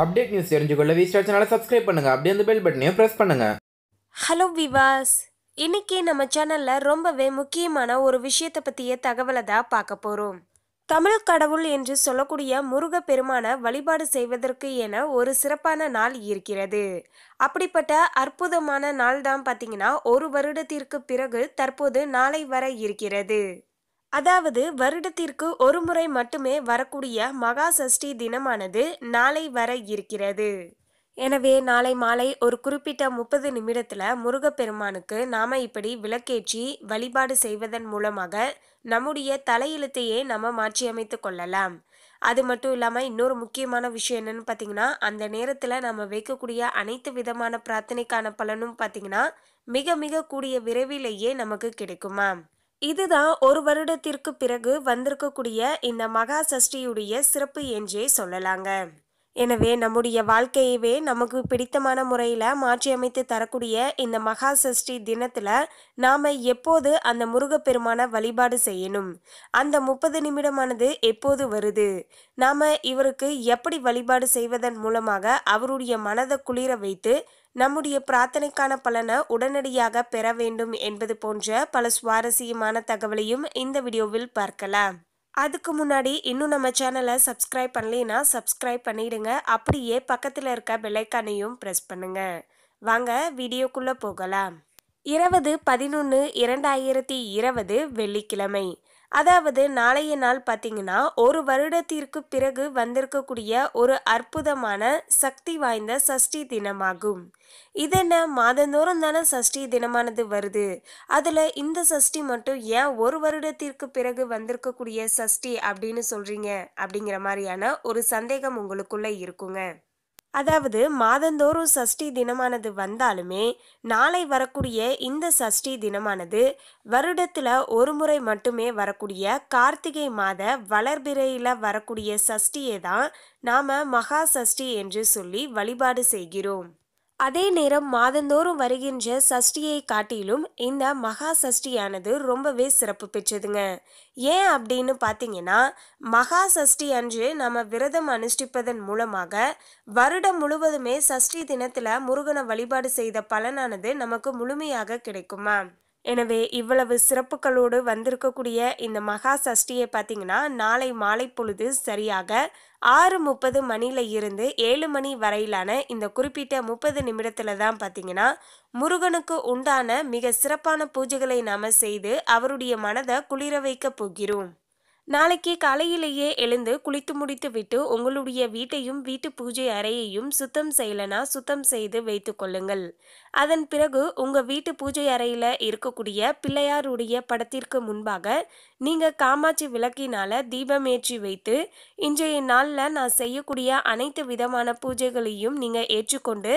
update news தெரிஞ்சுக்கொள்ள V Star சேனலை subscribe பண்ணுங்க அப்படியே அந்த பெல் பட்டனையும் பிரஸ் பண்ணுங்க ஹலோ விவாஸ் இன்னைக்கு நம்ம சேனலில் ரொம்பவே முக்கியமான ஒரு விஷயத்தை பற்றிய தகவலை தான் பார்க்க போகிறோம் தமிழ் கடவுள் என்று சொல்லக்கூடிய முருக பெருமான வழிபாடு செய்வதற்கு என ஒரு சிறப்பான நாள் இருக்கிறது அப்படிப்பட்ட அற்புதமான நாள் தான் பார்த்தீங்கன்னா ஒரு வருடத்திற்கு பிறகு தற்போது நாளை வர இருக்கிறது அதாவது வருடத்திற்கு ஒரு முறை மட்டுமே வரக்கூடிய மகா சஷ்டி தினமானது நாளை வர இருக்கிறது எனவே நாளை மாலை ஒரு குறிப்பிட்ட முப்பது நிமிடத்தில் முருகப்பெருமானுக்கு நாம் இப்படி விளக்கேற்றி வழிபாடு செய்வதன் மூலமாக நம்முடைய தலையெழுத்தையே நம்ம மாற்றியமைத்து கொள்ளலாம் அது மட்டும் இல்லாமல் இன்னொரு முக்கியமான விஷயம் என்னன்னு பார்த்தீங்கன்னா அந்த நேரத்தில் நம்ம வைக்கக்கூடிய அனைத்து விதமான பிரார்த்தனைக்கான பலனும் பார்த்தீங்கன்னா மிக மிக கூடிய விரைவிலேயே நமக்கு கிடைக்குமா இதுதான் ஒரு வருடத்திற்கு பிறகு வந்திருக்கக்கூடிய இந்த மகா சஷ்டியுடைய சிறப்பு என்றே சொல்லலாங்க எனவே நம்முடைய வாழ்க்கையவே நமக்கு பிடித்தமான முறையில் மாற்றியமைத்து தரக்கூடிய இந்த மகா சஷ்டி தினத்தில் நாம் எப்போது அந்த முருகப்பெருமான வழிபாடு செய்யணும் அந்த முப்பது நிமிடமானது எப்போது வருது நாம் இவருக்கு எப்படி வழிபாடு செய்வதன் மூலமாக அவருடைய மனதை குளிர வைத்து நம்முடைய பிரார்த்தனைக்கான பலனை உடனடியாக பெற வேண்டும் என்பது போன்ற பல சுவாரஸ்யமான தகவலையும் இந்த வீடியோவில் பார்க்கலாம் அதுக்கு முன்னாடி இன்னும் நம்ம சேனலை சப்ஸ்கிரைப் பண்ணலைன்னா சப்ஸ்கிரைப் பண்ணிடுங்க அப்படியே பக்கத்தில் இருக்க பெலைக்கானையும் ப்ரெஸ் பண்ணுங்க வாங்க வீடியோக்குள்ளே போகலாம் இருபது பதினொன்று இரண்டாயிரத்தி இருபது வெள்ளிக்கிழமை அதாவது நாளைய நாள் பார்த்தீங்கன்னா ஒரு வருடத்திற்கு பிறகு வந்திருக்கக்கூடிய ஒரு அற்புதமான சக்தி வாய்ந்த சஷ்டி தினமாகும் இதென்ன மாதந்தோறும் தானே சஷ்டி தினமானது வருது அதில் இந்த சஷ்டி மட்டும் ஏன் ஒரு வருடத்திற்கு பிறகு வந்திருக்கக்கூடிய சஷ்டி அப்படின்னு சொல்கிறீங்க அப்படிங்கிற மாதிரியான ஒரு சந்தேகம் உங்களுக்குள்ளே இருக்குங்க அதாவது மாதந்தோறும் சஷ்டி தினமானது வந்தாலுமே நாளை வரக்கூடிய இந்த சஷ்டி தினமானது வருடத்தில் ஒரு முறை மட்டுமே வரக்கூடிய கார்த்திகை மாத வளர்பிறையில் வரக்கூடிய சஷ்டியை தான் நாம் மகா சஷ்டி என்று சொல்லி வழிபாடு செய்கிறோம் அதே நேரம் மாதந்தோறும் வருகின்ற சஷ்டியை காட்டிலும் இந்த மகா சஷ்டியானது ரொம்பவே சிறப்பு பெற்றதுங்க ஏன் அப்படின்னு பார்த்தீங்கன்னா மகா சஷ்டி அன்று நம்ம விரதம் அனுஷ்டிப்பதன் மூலமாக வருடம் முழுவதுமே சஷ்டி தினத்தில் முருகனை வழிபாடு செய்த பலனானது நமக்கு முழுமையாக கிடைக்குமா எனவே இவ்வளவு சிறப்புகளோடு வந்திருக்கக்கூடிய இந்த மகா சஷ்டியை பார்த்தீங்கன்னா நாளை மாலை பொழுது சரியாக ஆறு முப்பது மணியில இருந்து ஏழு மணி வரையிலான இந்த குறிப்பிட்ட முப்பது நிமிடத்தில் தான் பார்த்தீங்கன்னா முருகனுக்கு உண்டான மிக சிறப்பான பூஜைகளை நாம் செய்து அவருடைய மனதை குளிர வைக்க போகிறோம் நாளைக்கு காலையிலேயே எழுந்து குளித்து முடித்து விட்டு உங்களுடைய வீட்டையும் வீட்டு பூஜை அறையையும் சுத்தம் செய்யலனா சுத்தம் செய்து வைத்து கொள்ளுங்கள் அதன் பிறகு உங்க வீட்டு பூஜை அறையில இருக்கக்கூடிய பிள்ளையாருடைய படத்திற்கு முன்பாக நீங்க காமாட்சி விளக்கினால ஏற்றி வைத்து இன்றைய நாள்ல நான் செய்யக்கூடிய அனைத்து விதமான பூஜைகளையும் நீங்க ஏற்றுக்கொண்டு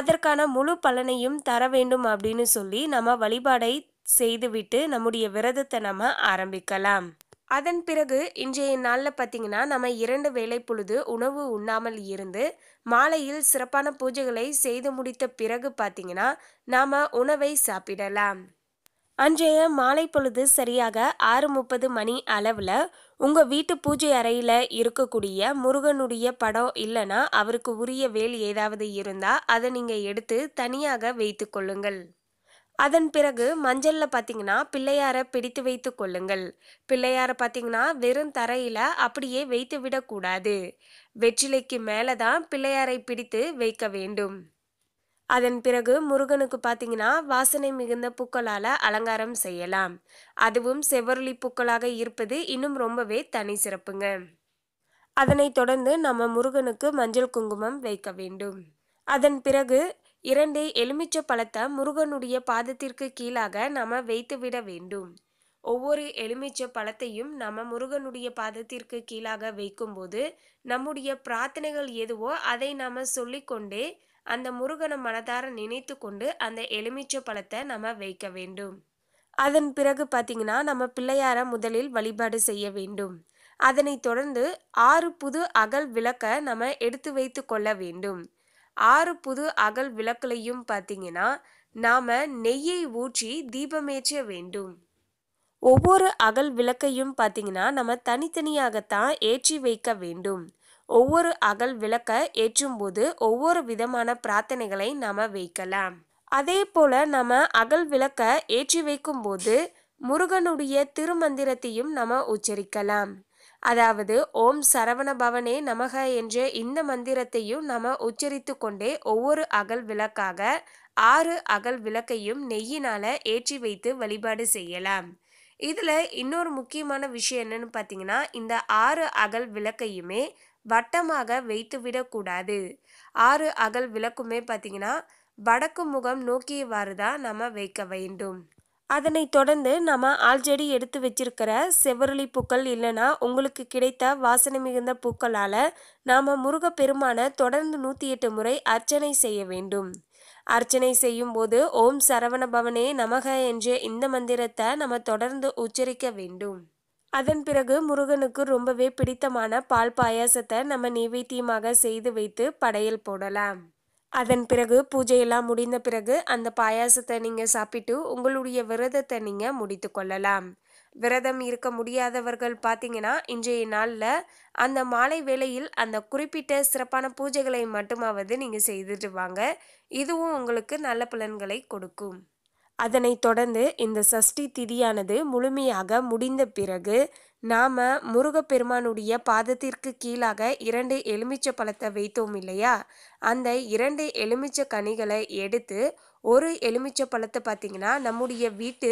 அதற்கான முழு பலனையும் தர வேண்டும் அப்படின்னு சொல்லி நம்ம வழிபாடை செய்துவிட்டு நம்முடைய விரதத்தை நம்ம ஆரம்பிக்கலாம் அதன் பிறகு இன்றைய நாளில் பார்த்தீங்கன்னா நம்ம இரண்டு வேலை பொழுது உணவு உண்ணாமல் இருந்து மாலையில் சிறப்பான பூஜைகளை செய்து முடித்த பிறகு பார்த்தீங்கன்னா நாம் உணவை சாப்பிடலாம் அன்றைய மாலை பொழுது சரியாக ஆறு முப்பது மணி அளவில் உங்கள் வீட்டு பூஜை அறையில் இருக்கக்கூடிய முருகனுடைய படம் இல்லைன்னா அவருக்கு உரிய வேல் ஏதாவது இருந்தால் அதை நீங்கள் எடுத்து தனியாக வைத்து கொள்ளுங்கள் அதன் பிறகு மஞ்சளில் பார்த்தீங்கன்னா பிள்ளையாரை பிடித்து வைத்து கொள்ளுங்கள் பிள்ளையாரை பார்த்தீங்கன்னா வெறும் தரையில் அப்படியே வைத்து விடக்கூடாது வெற்றிலைக்கு மேலே தான் பிள்ளையாரை பிடித்து வைக்க வேண்டும் அதன் பிறகு முருகனுக்கு பார்த்தீங்கன்னா வாசனை மிகுந்த பூக்களால் அலங்காரம் செய்யலாம் அதுவும் செவ்வருளி பூக்களாக இருப்பது இன்னும் ரொம்பவே தனி சிறப்புங்க அதனைத் தொடர்ந்து நம்ம முருகனுக்கு மஞ்சள் குங்குமம் வைக்க வேண்டும் அதன் பிறகு இரண்டு எலுமிச்ச பழத்தை முருகனுடைய பாதத்திற்கு கீழாக வைத்து வைத்துவிட வேண்டும் ஒவ்வொரு எலுமிச்ச பழத்தையும் நம்ம முருகனுடைய பாதத்திற்கு கீழாக வைக்கும்போது நம்முடைய பிரார்த்தனைகள் எதுவோ அதை நாம் சொல்லிக்கொண்டே அந்த முருகனை மனதார நினைத்து கொண்டு அந்த எலுமிச்ச பழத்தை நம்ம வைக்க வேண்டும் அதன் பிறகு பார்த்தீங்கன்னா நம்ம பிள்ளையார முதலில் வழிபாடு செய்ய வேண்டும் அதனைத் தொடர்ந்து ஆறு புது அகல் விளக்க நம்ம எடுத்து வைத்து கொள்ள வேண்டும் ஆறு புது அகல் விளக்குலையும் பார்த்தீங்கன்னா நாம் நெய்யை ஊற்றி தீபமேற்ற வேண்டும் ஒவ்வொரு அகல் விளக்கையும் பார்த்தீங்கன்னா நம்ம தனித்தனியாகத்தான் ஏற்றி வைக்க வேண்டும் ஒவ்வொரு அகல் விளக்க ஏற்றும் போது ஒவ்வொரு விதமான பிரார்த்தனைகளை நாம் வைக்கலாம் அதே போல் நம்ம அகல் விளக்க ஏற்றி வைக்கும்போது முருகனுடைய திருமந்திரத்தையும் நம்ம உச்சரிக்கலாம் அதாவது ஓம் சரவண பவனே நமக என்ற இந்த மந்திரத்தையும் நம்ம உச்சரித்து கொண்டே ஒவ்வொரு அகல் விளக்காக ஆறு அகல் விளக்கையும் நெய்யினால் ஏற்றி வைத்து வழிபாடு செய்யலாம் இதில் இன்னொரு முக்கியமான விஷயம் என்னன்னு பார்த்தீங்கன்னா இந்த ஆறு அகல் விளக்கையுமே வட்டமாக வைத்து விடக்கூடாது ஆறு அகல் விளக்குமே பார்த்தீங்கன்னா வடக்கு முகம் நோக்கியவாறு தான் நம்ம வைக்க வேண்டும் அதனை தொடர்ந்து நம்ம ஆல்ரெடி எடுத்து வச்சிருக்கிற செவ்வரளி பூக்கள் இல்லைனா உங்களுக்கு கிடைத்த வாசனை மிகுந்த பூக்களால் நாம் முருகப்பெருமானை தொடர்ந்து நூற்றி எட்டு முறை அர்ச்சனை செய்ய வேண்டும் அர்ச்சனை செய்யும் போது ஓம் சரவண பவனே நமக என்ற இந்த மந்திரத்தை நம்ம தொடர்ந்து உச்சரிக்க வேண்டும் அதன் பிறகு முருகனுக்கு ரொம்பவே பிடித்தமான பால் பாயாசத்தை நம்ம நைவேத்தியமாக செய்து வைத்து படையல் போடலாம் அதன் பிறகு பூஜையெல்லாம் முடிந்த பிறகு அந்த பாயாசத்தை நீங்கள் சாப்பிட்டு உங்களுடைய விரதத்தை நீங்கள் முடித்து கொள்ளலாம் விரதம் இருக்க முடியாதவர்கள் பார்த்தீங்கன்னா இன்றைய நாளில் அந்த மாலை வேளையில் அந்த குறிப்பிட்ட சிறப்பான பூஜைகளை மட்டுமாவது நீங்கள் செய்துட்டு வாங்க இதுவும் உங்களுக்கு நல்ல பலன்களை கொடுக்கும் அதனைத் தொடர்ந்து இந்த சஷ்டி திதியானது முழுமையாக முடிந்த பிறகு நாம் முருகப்பெருமானுடைய பாதத்திற்கு கீழாக இரண்டு எலுமிச்சை பழத்தை வைத்தோம் இல்லையா அந்த இரண்டு எலுமிச்சை கனிகளை எடுத்து ஒரு எலுமிச்சை பழத்தை பார்த்தீங்கன்னா நம்முடைய வீட்டு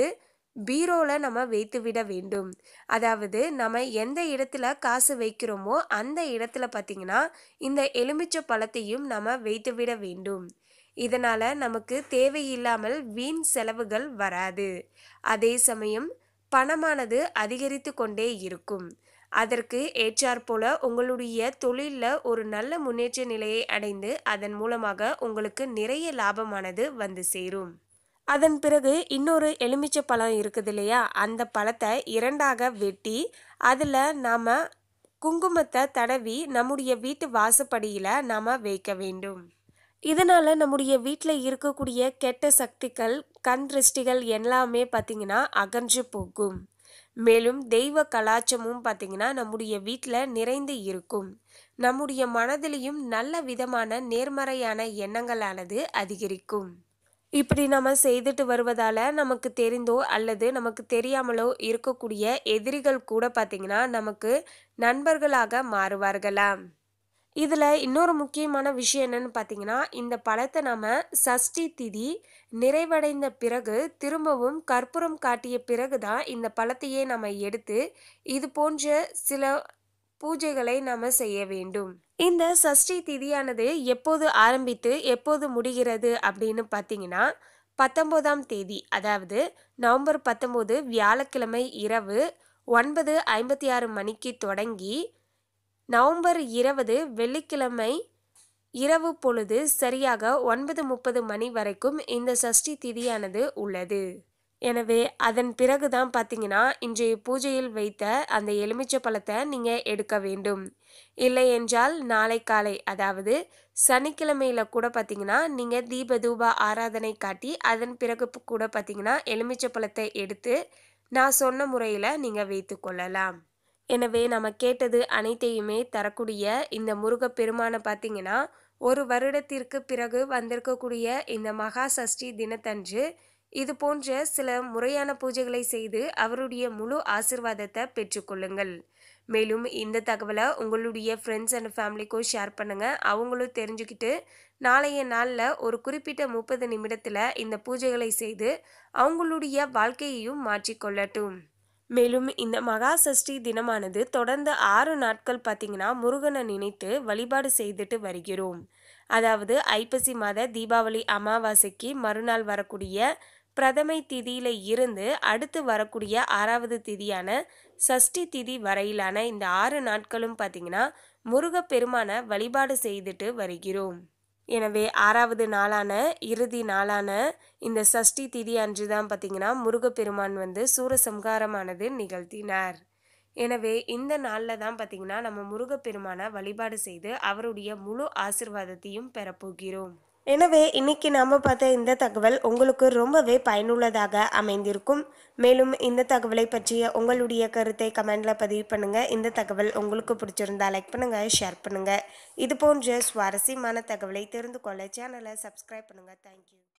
பீரோவில் நம்ம வைத்து விட வேண்டும் அதாவது நம்ம எந்த இடத்துல காசு வைக்கிறோமோ அந்த இடத்துல பார்த்தீங்கன்னா இந்த எலுமிச்சை பழத்தையும் நம்ம வைத்து விட வேண்டும் இதனால் நமக்கு தேவையில்லாமல் வீண் செலவுகள் வராது அதே சமயம் பணமானது அதிகரித்து கொண்டே இருக்கும் அதற்கு ஏற்றாற்போல உங்களுடைய தொழிலில் ஒரு நல்ல முன்னேற்ற நிலையை அடைந்து அதன் மூலமாக உங்களுக்கு நிறைய லாபமானது வந்து சேரும் அதன் பிறகு இன்னொரு எலுமிச்சை பழம் இருக்குது இல்லையா அந்த பழத்தை இரண்டாக வெட்டி அதில் நாம் குங்குமத்தை தடவி நம்முடைய வீட்டு வாசப்படியில் நாம் வைக்க வேண்டும் இதனால் நம்முடைய வீட்டில் இருக்கக்கூடிய கெட்ட சக்திகள் கண் திருஷ்டிகள் எல்லாமே பார்த்திங்கன்னா அகன்று போகும் மேலும் தெய்வ கலாச்சமும் பார்த்திங்கன்னா நம்முடைய வீட்டில் நிறைந்து இருக்கும் நம்முடைய மனதிலையும் நல்ல விதமான நேர்மறையான எண்ணங்களானது அதிகரிக்கும் இப்படி நம்ம செய்துட்டு வருவதால் நமக்கு தெரிந்தோ அல்லது நமக்கு தெரியாமலோ இருக்கக்கூடிய எதிரிகள் கூட பார்த்திங்கன்னா நமக்கு நண்பர்களாக மாறுவார்களாம் இதில் இன்னொரு முக்கியமான விஷயம் என்னன்னு பார்த்தீங்கன்னா இந்த பழத்தை நாம் சஷ்டி திதி நிறைவடைந்த பிறகு திரும்பவும் கற்பூரம் காட்டிய பிறகு தான் இந்த பழத்தையே நம்ம எடுத்து இது போன்ற சில பூஜைகளை நாம் செய்ய வேண்டும் இந்த சஷ்டி திதியானது எப்போது ஆரம்பித்து எப்போது முடிகிறது அப்படின்னு பார்த்தீங்கன்னா பத்தொம்போதாம் தேதி அதாவது நவம்பர் பத்தொம்போது வியாழக்கிழமை இரவு ஒன்பது ஐம்பத்தி ஆறு மணிக்கு தொடங்கி நவம்பர் இருபது வெள்ளிக்கிழமை இரவு பொழுது சரியாக ஒன்பது முப்பது மணி வரைக்கும் இந்த சஷ்டி திதியானது உள்ளது எனவே அதன் பிறகு தான் பார்த்தீங்கன்னா இன்றைய பூஜையில் வைத்த அந்த எலுமிச்சை பழத்தை நீங்கள் எடுக்க வேண்டும் இல்லை என்றால் நாளை காலை அதாவது சனிக்கிழமையில் கூட பார்த்தீங்கன்னா நீங்கள் தீப தூப ஆராதனை காட்டி அதன் பிறகு கூட பார்த்தீங்கன்னா எலுமிச்சை பழத்தை எடுத்து நான் சொன்ன முறையில் நீங்கள் வைத்து கொள்ளலாம் எனவே நம்ம கேட்டது அனைத்தையுமே தரக்கூடிய இந்த முருகப்பெருமானை பார்த்தீங்கன்னா ஒரு வருடத்திற்கு பிறகு வந்திருக்கக்கூடிய இந்த மகா சஷ்டி தினத்தன்று இது போன்ற சில முறையான பூஜைகளை செய்து அவருடைய முழு ஆசிர்வாதத்தை பெற்றுக்கொள்ளுங்கள் மேலும் இந்த தகவலை உங்களுடைய ஃப்ரெண்ட்ஸ் அண்ட் ஃபேமிலிக்கும் ஷேர் பண்ணுங்கள் அவங்களும் தெரிஞ்சுக்கிட்டு நாளைய நாளில் ஒரு குறிப்பிட்ட முப்பது நிமிடத்தில் இந்த பூஜைகளை செய்து அவங்களுடைய வாழ்க்கையையும் மாற்றிக்கொள்ளட்டும் மேலும் இந்த மகா சஷ்டி தினமானது தொடர்ந்து ஆறு நாட்கள் பார்த்திங்கன்னா முருகனை நினைத்து வழிபாடு செய்துட்டு வருகிறோம் அதாவது ஐப்பசி மாத தீபாவளி அமாவாசைக்கு மறுநாள் வரக்கூடிய பிரதமை திதியில இருந்து அடுத்து வரக்கூடிய ஆறாவது திதியான சஷ்டி திதி வரையிலான இந்த ஆறு நாட்களும் பார்த்திங்கன்னா முருகப்பெருமான வழிபாடு செய்துட்டு வருகிறோம் எனவே ஆறாவது நாளான இறுதி நாளான இந்த சஷ்டி திதி அன்று தான் பார்த்திங்கன்னா முருகப்பெருமான் வந்து சூரசம்காரமானது நிகழ்த்தினார் எனவே இந்த நாளில் தான் பார்த்திங்கன்னா நம்ம முருகப்பெருமானை வழிபாடு செய்து அவருடைய முழு ஆசிர்வாதத்தையும் பெறப்போகிறோம் எனவே இன்னைக்கு நாம் பார்த்த இந்த தகவல் உங்களுக்கு ரொம்பவே பயனுள்ளதாக அமைந்திருக்கும் மேலும் இந்த தகவலை பற்றிய உங்களுடைய கருத்தை கமெண்ட்ல பதிவு பண்ணுங்கள் இந்த தகவல் உங்களுக்கு பிடிச்சிருந்தா லைக் பண்ணுங்கள் ஷேர் பண்ணுங்கள் இது போன்ற சுவாரஸ்யமான தகவலை தெரிந்து கொள்ள சேனலை சப்ஸ்கிரைப் பண்ணுங்கள் தேங்க்யூ